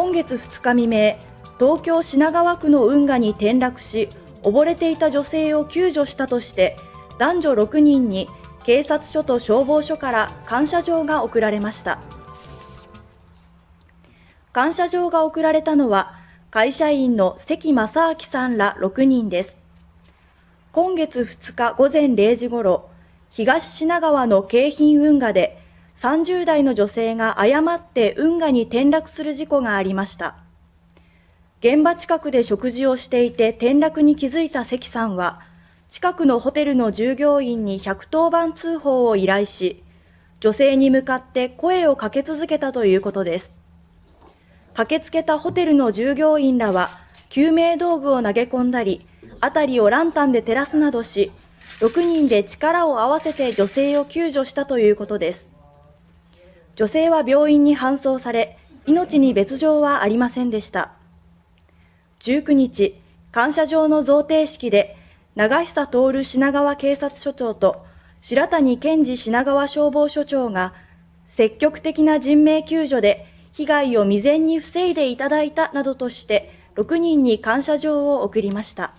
今月2日未明、東京品川区の運河に転落し、溺れていた女性を救助したとして、男女6人に警察署と消防署から感謝状が贈られました。感謝状が贈られたのは、会社員の関正明さんら6人です。今月2日午前0時ごろ、東品川の京浜運河で30代の女性が誤って運河に転落する事故がありました。現場近くで食事をしていて転落に気づいた関さんは、近くのホテルの従業員に110番通報を依頼し、女性に向かって声をかけ続けたということです。駆けつけたホテルの従業員らは、救命道具を投げ込んだり、辺りをランタンで照らすなどし、6人で力を合わせて女性を救助したということです。女性は病院に搬送され、命に別状はありませんでした。19日、感謝状の贈呈式で、長久徹品川警察署長と白谷健二品川消防署長が、積極的な人命救助で被害を未然に防いでいただいたなどとして、6人に感謝状を贈りました。